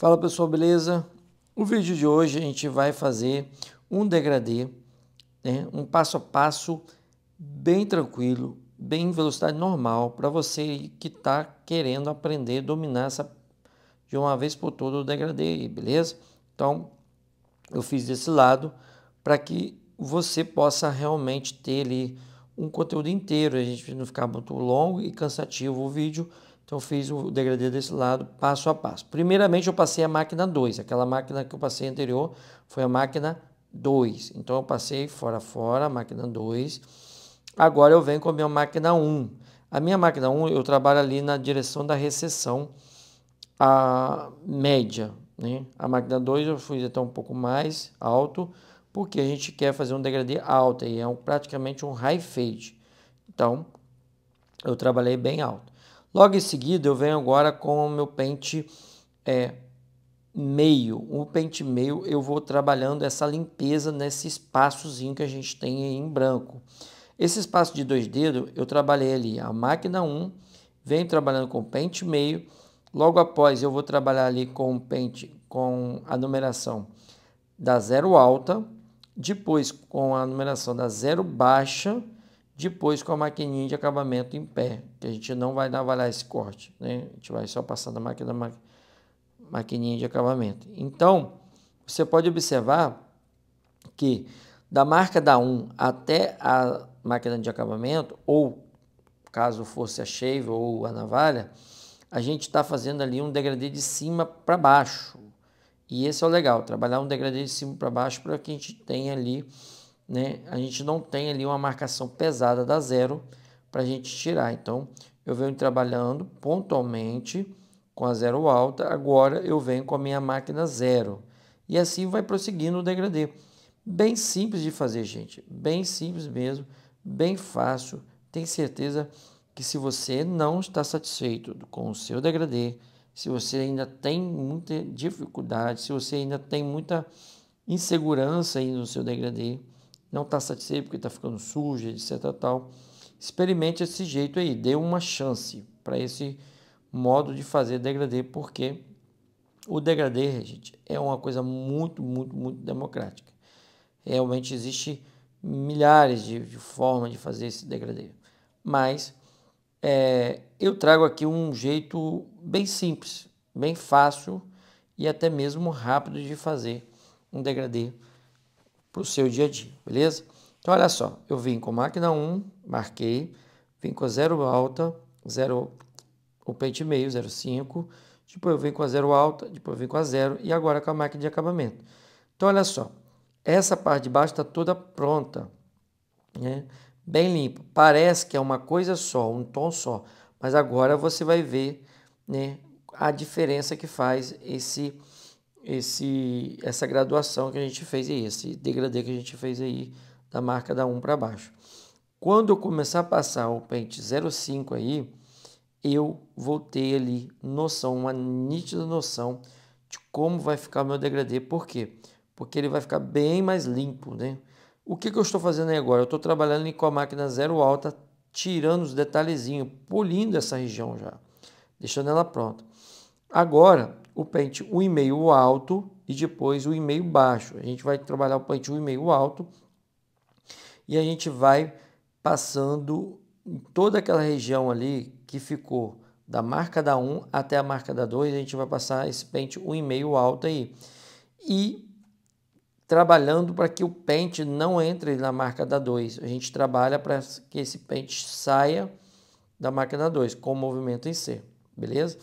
Fala pessoal, beleza? O vídeo de hoje a gente vai fazer um degradê, né? um passo a passo bem tranquilo, bem em velocidade normal, para você que está querendo aprender, dominar essa de uma vez por toda o degradê, beleza? Então, eu fiz desse lado para que você possa realmente ter ali um conteúdo inteiro, a gente não ficar muito longo e cansativo o vídeo, então eu fiz o degradê desse lado passo a passo. Primeiramente eu passei a máquina 2, aquela máquina que eu passei anterior foi a máquina 2. Então eu passei fora fora, máquina 2. Agora eu venho com a minha máquina 1. Um. A minha máquina 1 um, eu trabalho ali na direção da recessão a média. Né? A máquina 2 eu fui até um pouco mais alto, porque a gente quer fazer um degradê alto e é um, praticamente um high fade. Então eu trabalhei bem alto. Logo em seguida, eu venho agora com o meu pente é, meio. O pente meio, eu vou trabalhando essa limpeza nesse espaçozinho que a gente tem aí em branco. Esse espaço de dois dedos, eu trabalhei ali a máquina 1, venho trabalhando com pente meio. Logo após, eu vou trabalhar ali com o pente, com a numeração da zero alta. Depois, com a numeração da zero baixa depois com a maquininha de acabamento em pé, que a gente não vai navalhar esse corte, né? A gente vai só passar da máquina maquininha de acabamento. Então, você pode observar que da marca da 1 até a máquina de acabamento, ou caso fosse a shave ou a navalha, a gente está fazendo ali um degradê de cima para baixo. E esse é o legal, trabalhar um degradê de cima para baixo para que a gente tenha ali né, a gente não tem ali uma marcação pesada da zero para a gente tirar. Então, eu venho trabalhando pontualmente com a zero alta, agora eu venho com a minha máquina zero. E assim vai prosseguindo o degradê. Bem simples de fazer, gente. Bem simples mesmo, bem fácil. Tenho certeza que se você não está satisfeito com o seu degradê, se você ainda tem muita dificuldade, se você ainda tem muita insegurança aí no seu degradê, não está satisfeito porque está ficando sujo, etc. Tal. Experimente esse jeito aí, dê uma chance para esse modo de fazer degradê, porque o degradê, gente, é uma coisa muito, muito, muito democrática. Realmente existe milhares de, de formas de fazer esse degradê, mas é, eu trago aqui um jeito bem simples, bem fácil e até mesmo rápido de fazer um degradê para o seu dia a dia, beleza? Então, olha só, eu vim com máquina 1, marquei, vim com a 0 alta, 0 o pente meio, 0,5, depois eu vim com a 0 alta, depois eu vim com a 0 e agora com a máquina de acabamento. Então, olha só, essa parte de baixo está toda pronta, né? bem limpa. Parece que é uma coisa só, um tom só, mas agora você vai ver né, a diferença que faz esse esse essa graduação que a gente fez aí, esse degradê que a gente fez aí da marca da 1 para baixo. Quando eu começar a passar o pente 05 aí, eu vou ter ali noção, uma nítida noção de como vai ficar o meu degradê. Por quê? Porque ele vai ficar bem mais limpo, né? O que, que eu estou fazendo agora? Eu estou trabalhando com a máquina zero alta, tirando os detalhezinhos, polindo essa região já, deixando ela pronta. Agora, o pente um e meio alto e depois o meio baixo. A gente vai trabalhar o pente um e meio alto e a gente vai passando em toda aquela região ali que ficou da marca da 1 até a marca da 2, a gente vai passar esse pente um e meio alto aí. E trabalhando para que o pente não entre na marca da 2. A gente trabalha para que esse pente saia da marca da 2 com o movimento em C, beleza?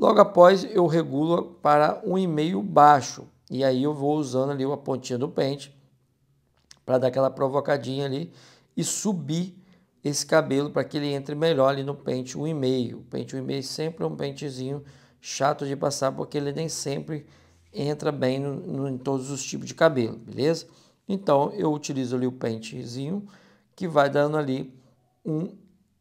Logo após eu regulo para um e meio baixo. E aí eu vou usando ali a pontinha do pente para dar aquela provocadinha ali e subir esse cabelo para que ele entre melhor ali no pente um e O pente um e meio sempre é um pentezinho chato de passar porque ele nem sempre entra bem no, no, em todos os tipos de cabelo, beleza? Então eu utilizo ali o pentezinho que vai dando ali um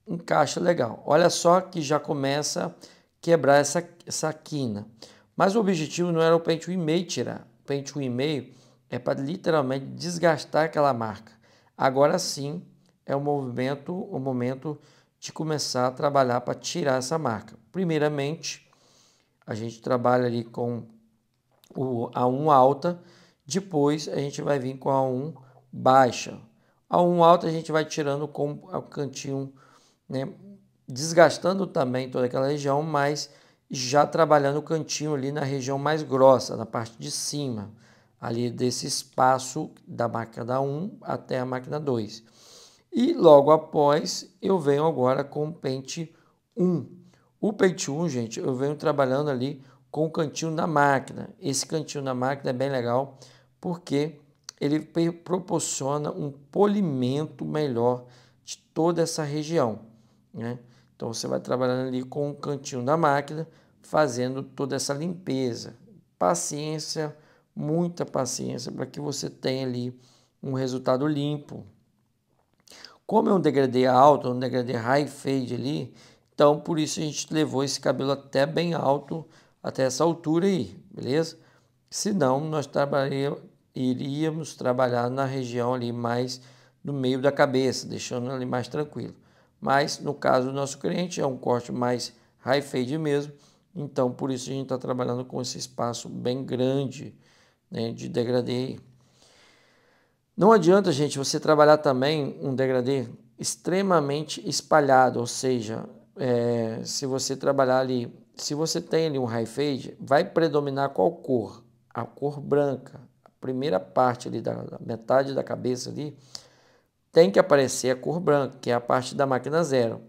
encaixe legal. Olha só que já começa quebrar essa, essa quina. Mas o objetivo não era o pente meio tirar. O pente meio é para literalmente desgastar aquela marca. Agora sim é o movimento, o momento de começar a trabalhar para tirar essa marca. Primeiramente, a gente trabalha ali com o A1 alta, depois a gente vai vir com a A1 baixa. A1 alta a gente vai tirando com o cantinho né, desgastando também toda aquela região, mas já trabalhando o cantinho ali na região mais grossa, na parte de cima, ali desse espaço da máquina 1 até a máquina 2. E logo após, eu venho agora com o pente 1. O pente 1, gente, eu venho trabalhando ali com o cantinho da máquina. Esse cantinho da máquina é bem legal porque ele proporciona um polimento melhor de toda essa região, né? Então você vai trabalhando ali com o cantinho da máquina, fazendo toda essa limpeza. Paciência, muita paciência para que você tenha ali um resultado limpo. Como é um degradê alto, um degradê high fade ali, então por isso a gente levou esse cabelo até bem alto, até essa altura aí, beleza? Senão nós iríamos trabalhar na região ali mais do meio da cabeça, deixando ali mais tranquilo. Mas no caso do nosso cliente é um corte mais high fade mesmo, então por isso a gente está trabalhando com esse espaço bem grande né, de degradê. Não adianta, gente, você trabalhar também um degradê extremamente espalhado, ou seja, é, se você trabalhar ali, se você tem ali um high fade, vai predominar qual cor? A cor branca. A primeira parte ali da, da metade da cabeça ali tem que aparecer a cor branca, que é a parte da máquina zero.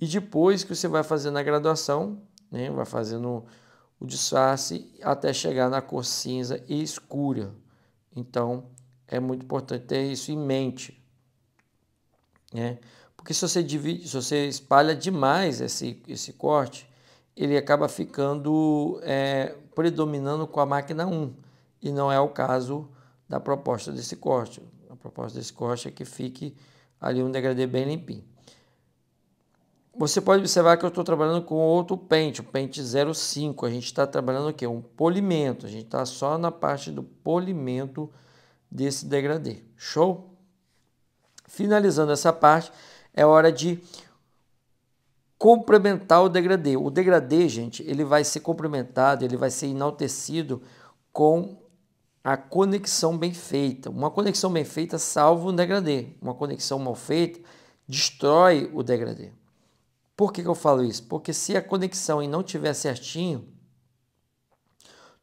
E depois que você vai fazendo a graduação, né, vai fazendo o disfarce até chegar na cor cinza e escura. Então, é muito importante ter isso em mente. Né? Porque se você, divide, se você espalha demais esse, esse corte, ele acaba ficando é, predominando com a máquina 1, e não é o caso da proposta desse corte propósito desse corte é que fique ali um degradê bem limpinho. Você pode observar que eu estou trabalhando com outro pente, o pente 05. A gente está trabalhando o quê? Um polimento. A gente está só na parte do polimento desse degradê. Show? Finalizando essa parte, é hora de complementar o degradê. O degradê, gente, ele vai ser complementado, ele vai ser enaltecido com a conexão bem feita. Uma conexão bem feita salva o degradê. Uma conexão mal feita destrói o degradê. Por que, que eu falo isso? Porque se a conexão não tiver certinho,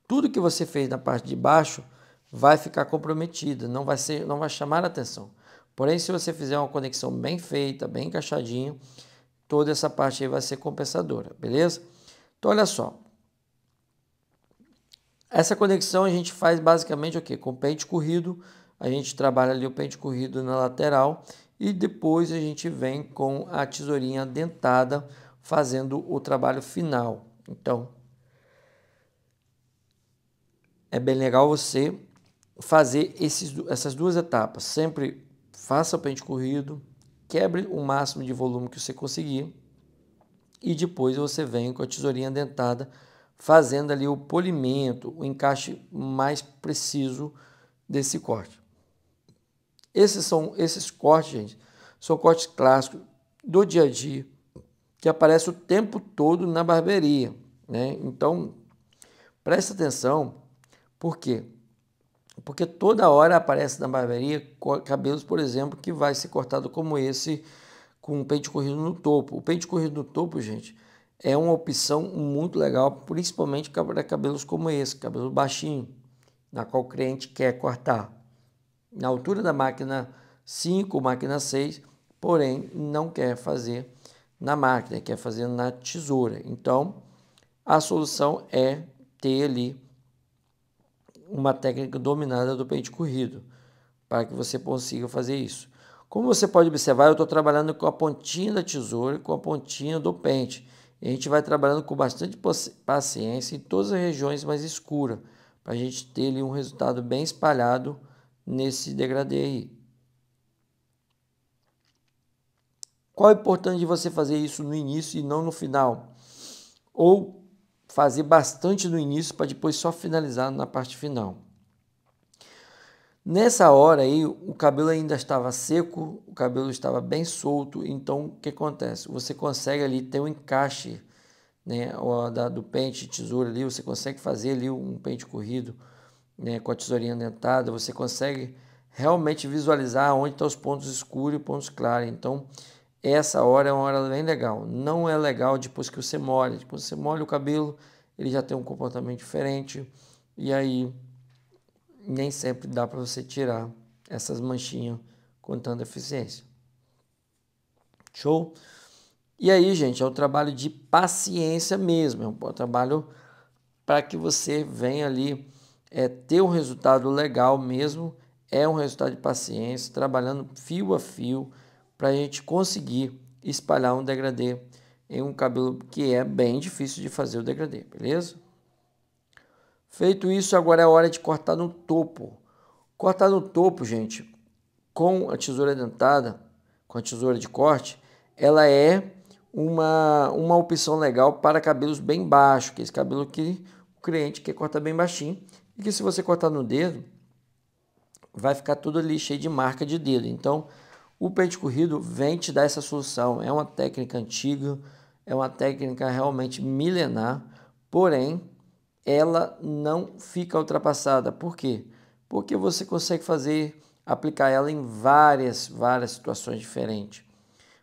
tudo que você fez na parte de baixo vai ficar comprometido, não vai, ser, não vai chamar a atenção. Porém, se você fizer uma conexão bem feita, bem encaixadinho, toda essa parte aí vai ser compensadora, beleza? Então, olha só, essa conexão a gente faz basicamente o que? Com pente corrido, a gente trabalha ali o pente corrido na lateral e depois a gente vem com a tesourinha dentada fazendo o trabalho final. Então, é bem legal você fazer esses, essas duas etapas. Sempre faça o pente corrido, quebre o máximo de volume que você conseguir e depois você vem com a tesourinha dentada fazendo ali o polimento, o encaixe mais preciso desse corte. Esses são esses cortes, gente, são cortes clássicos do dia a dia que aparece o tempo todo na barbearia, né? Então, preste atenção, por quê? Porque toda hora aparece na barbearia cabelos, por exemplo, que vai ser cortado como esse com o pente corrido no topo. O pente corrido no topo, gente, é uma opção muito legal, principalmente para né, cabelos como esse, cabelo baixinho, na qual o cliente quer cortar. Na altura da máquina 5, máquina 6, porém não quer fazer na máquina, quer fazer na tesoura. Então, a solução é ter ali uma técnica dominada do pente corrido, para que você consiga fazer isso. Como você pode observar, eu estou trabalhando com a pontinha da tesoura e com a pontinha do pente. E a gente vai trabalhando com bastante paciência em todas as regiões mais escuras, para a gente ter ali, um resultado bem espalhado nesse degradê aí. Qual é o importante de você fazer isso no início e não no final? Ou fazer bastante no início para depois só finalizar na parte final. Nessa hora aí, o cabelo ainda estava seco, o cabelo estava bem solto, então o que acontece? Você consegue ali ter um encaixe né, do pente, tesoura ali, você consegue fazer ali um pente corrido né, com a tesourinha dentada, você consegue realmente visualizar onde estão tá os pontos escuros e pontos claros. Então, essa hora é uma hora bem legal. Não é legal depois que você molha. Depois que você molha o cabelo, ele já tem um comportamento diferente. E aí nem sempre dá para você tirar essas manchinhas com tanta eficiência. Show? E aí, gente, é um trabalho de paciência mesmo, é um trabalho para que você venha ali é, ter um resultado legal mesmo, é um resultado de paciência, trabalhando fio a fio para a gente conseguir espalhar um degradê em um cabelo que é bem difícil de fazer o degradê, beleza? Feito isso, agora é a hora de cortar no topo. Cortar no topo, gente, com a tesoura dentada, com a tesoura de corte, ela é uma, uma opção legal para cabelos bem baixos, que é esse cabelo que o cliente quer cortar bem baixinho. E que se você cortar no dedo, vai ficar tudo ali cheio de marca de dedo. Então, o pente corrido vem te dar essa solução. É uma técnica antiga, é uma técnica realmente milenar, porém ela não fica ultrapassada. Por quê? Porque você consegue fazer, aplicar ela em várias, várias situações diferentes.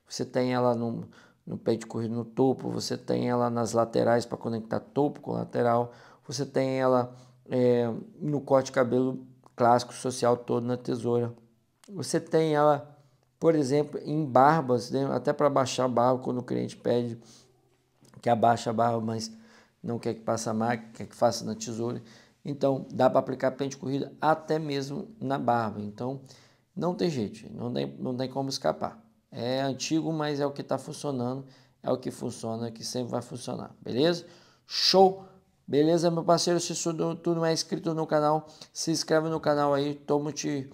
Você tem ela no, no pé de corrida no topo, você tem ela nas laterais para conectar topo com lateral, você tem ela é, no corte de cabelo clássico social todo na tesoura. Você tem ela, por exemplo, em barbas, né? até para baixar a barba quando o cliente pede que abaixe a barba, mas não quer que passe a máquina, quer que faça na tesoura. Então, dá para aplicar pente corrida até mesmo na barba. Então, não tem jeito, não tem, não tem como escapar. É antigo, mas é o que está funcionando, é o que funciona, que sempre vai funcionar, beleza? Show! Beleza, meu parceiro? Se tu não é inscrito no canal, se inscreve no canal aí, tomo te...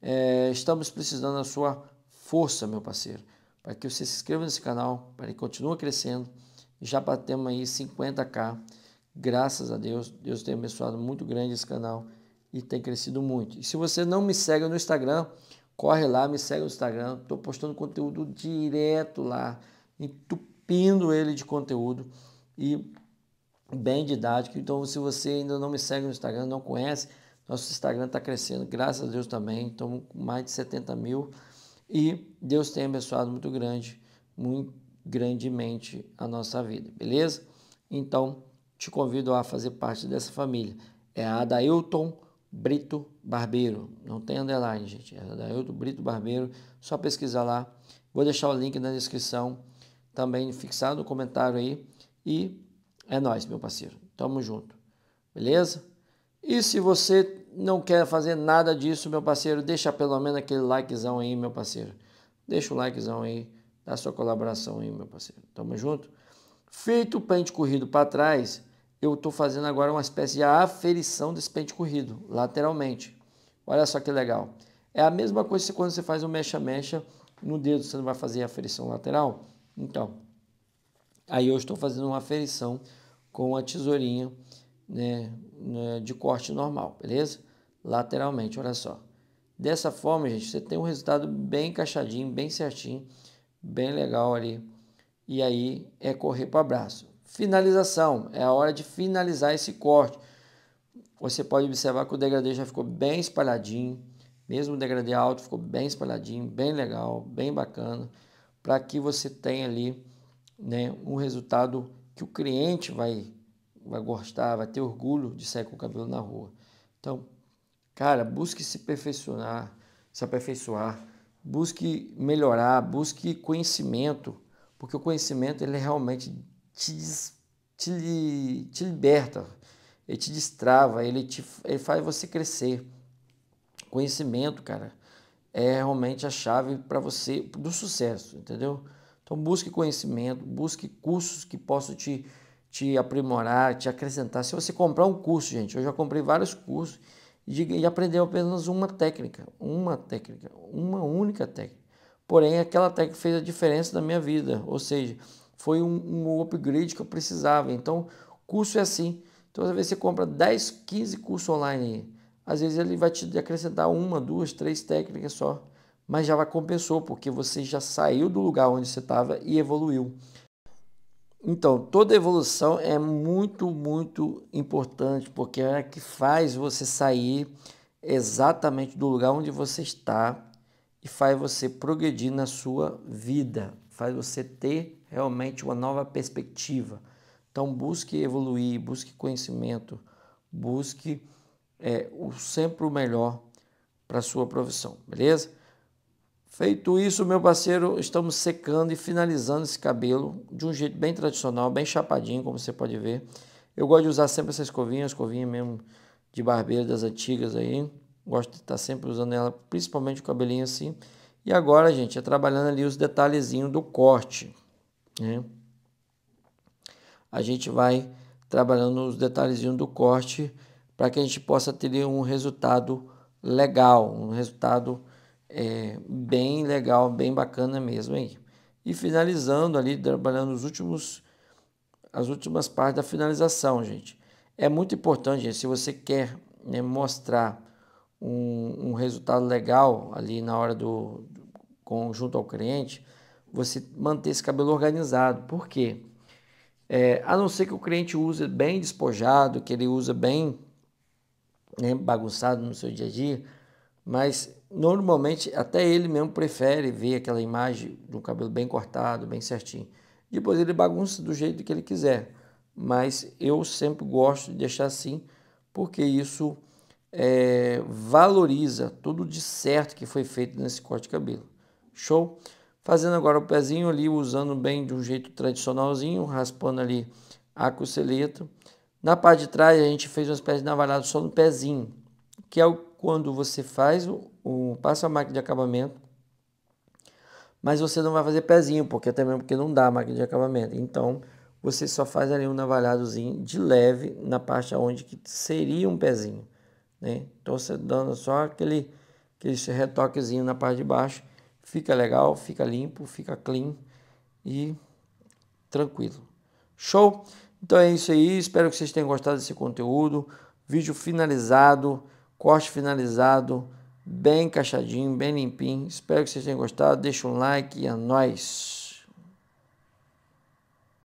É, estamos precisando da sua força, meu parceiro, para que você se inscreva nesse canal, para que continue crescendo, já batemos aí 50k. Graças a Deus, Deus tem abençoado muito grande esse canal e tem crescido muito. E se você não me segue no Instagram, corre lá, me segue no Instagram. Estou postando conteúdo direto lá, entupindo ele de conteúdo e bem didático. Então, se você ainda não me segue no Instagram, não conhece, nosso Instagram está crescendo, graças a Deus também. Estamos com mais de 70 mil. E Deus tem abençoado muito grande, muito grandemente a nossa vida, beleza? Então, te convido a fazer parte dessa família. É a Adailton Brito Barbeiro. Não tem underline, gente. É Adailton Brito Barbeiro. Só pesquisar lá. Vou deixar o link na descrição. Também fixado no comentário aí. E é nós, meu parceiro. Tamo junto. Beleza? E se você não quer fazer nada disso, meu parceiro, deixa pelo menos aquele likezão aí, meu parceiro. Deixa o likezão aí da sua colaboração aí, meu parceiro. Tamo junto. Feito o pente corrido para trás, eu estou fazendo agora uma espécie de aferição desse pente corrido, lateralmente. Olha só que legal. É a mesma coisa quando você faz o um mecha no dedo, você não vai fazer a aferição lateral? Então, aí eu estou fazendo uma aferição com a tesourinha né, né, de corte normal, beleza? Lateralmente, olha só. Dessa forma, gente, você tem um resultado bem encaixadinho, bem certinho. Bem legal ali. E aí é correr para o abraço. Finalização. É a hora de finalizar esse corte. Você pode observar que o degradê já ficou bem espalhadinho. Mesmo o degradê alto ficou bem espalhadinho, bem legal, bem bacana. Para que você tenha ali né, um resultado que o cliente vai, vai gostar, vai ter orgulho de sair com o cabelo na rua. Então, cara, busque se perfeccionar, se aperfeiçoar busque melhorar, busque conhecimento, porque o conhecimento ele realmente te, te, te liberta, ele te destrava, ele, te, ele faz você crescer. Conhecimento, cara, é realmente a chave para você do sucesso, entendeu? Então busque conhecimento, busque cursos que possam te, te aprimorar, te acrescentar. Se você comprar um curso, gente, eu já comprei vários cursos e aprendeu apenas uma técnica, uma técnica, uma única técnica. Porém, aquela técnica fez a diferença na minha vida, ou seja, foi um, um upgrade que eu precisava. Então, curso é assim. Então, às vezes você compra 10, 15 cursos online, às vezes ele vai te acrescentar uma, duas, três técnicas só, mas já vai compensou, porque você já saiu do lugar onde você estava e evoluiu. Então, toda evolução é muito, muito importante, porque é a que faz você sair exatamente do lugar onde você está e faz você progredir na sua vida, faz você ter realmente uma nova perspectiva. Então, busque evoluir, busque conhecimento, busque é, o sempre o melhor para a sua profissão, beleza? Feito isso, meu parceiro, estamos secando e finalizando esse cabelo de um jeito bem tradicional, bem chapadinho, como você pode ver. Eu gosto de usar sempre essa escovinha, escovinha mesmo de barbeiro das antigas aí. Gosto de estar sempre usando ela, principalmente o cabelinho assim. E agora, gente, é trabalhando ali os detalhezinhos do corte, né? A gente vai trabalhando os detalhezinhos do corte para que a gente possa ter um resultado legal, um resultado legal é, bem legal, bem bacana mesmo aí. E finalizando ali, trabalhando os últimos, as últimas partes da finalização, gente. É muito importante, gente, se você quer né, mostrar um, um, resultado legal ali na hora do, do junto ao cliente, você manter esse cabelo organizado. Por quê? É, a não ser que o cliente use bem despojado, que ele usa bem né, bagunçado no seu dia a dia, mas normalmente até ele mesmo prefere ver aquela imagem de um cabelo bem cortado, bem certinho. Depois ele bagunça do jeito que ele quiser, mas eu sempre gosto de deixar assim, porque isso é, valoriza tudo de certo que foi feito nesse corte de cabelo. Show? Fazendo agora o pezinho ali, usando bem de um jeito tradicionalzinho, raspando ali a costeleta. Na parte de trás a gente fez uma espécie de navalhado só no pezinho, que é o quando você faz o, o passa a máquina de acabamento, mas você não vai fazer pezinho, porque até mesmo porque não dá a máquina de acabamento. Então, você só faz ali um navalhadozinho de leve na parte onde que seria um pezinho, né? Então, você dando só aquele, aquele retoquezinho na parte de baixo, fica legal, fica limpo, fica clean e tranquilo. Show? Então é isso aí, espero que vocês tenham gostado desse conteúdo. Vídeo finalizado. Corte finalizado, bem encaixadinho, bem limpinho. Espero que vocês tenham gostado. Deixa um like e é nóis!